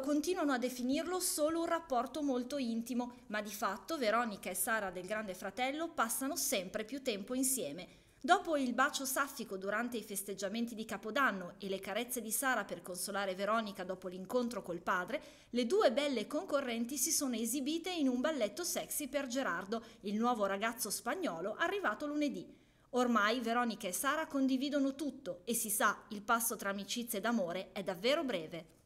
continuano a definirlo solo un rapporto molto intimo, ma di fatto Veronica e Sara del Grande Fratello passano sempre più tempo insieme. Dopo il bacio saffico durante i festeggiamenti di Capodanno e le carezze di Sara per consolare Veronica dopo l'incontro col padre, le due belle concorrenti si sono esibite in un balletto sexy per Gerardo, il nuovo ragazzo spagnolo arrivato lunedì. Ormai Veronica e Sara condividono tutto e si sa, il passo tra amicizia ed amore è davvero breve.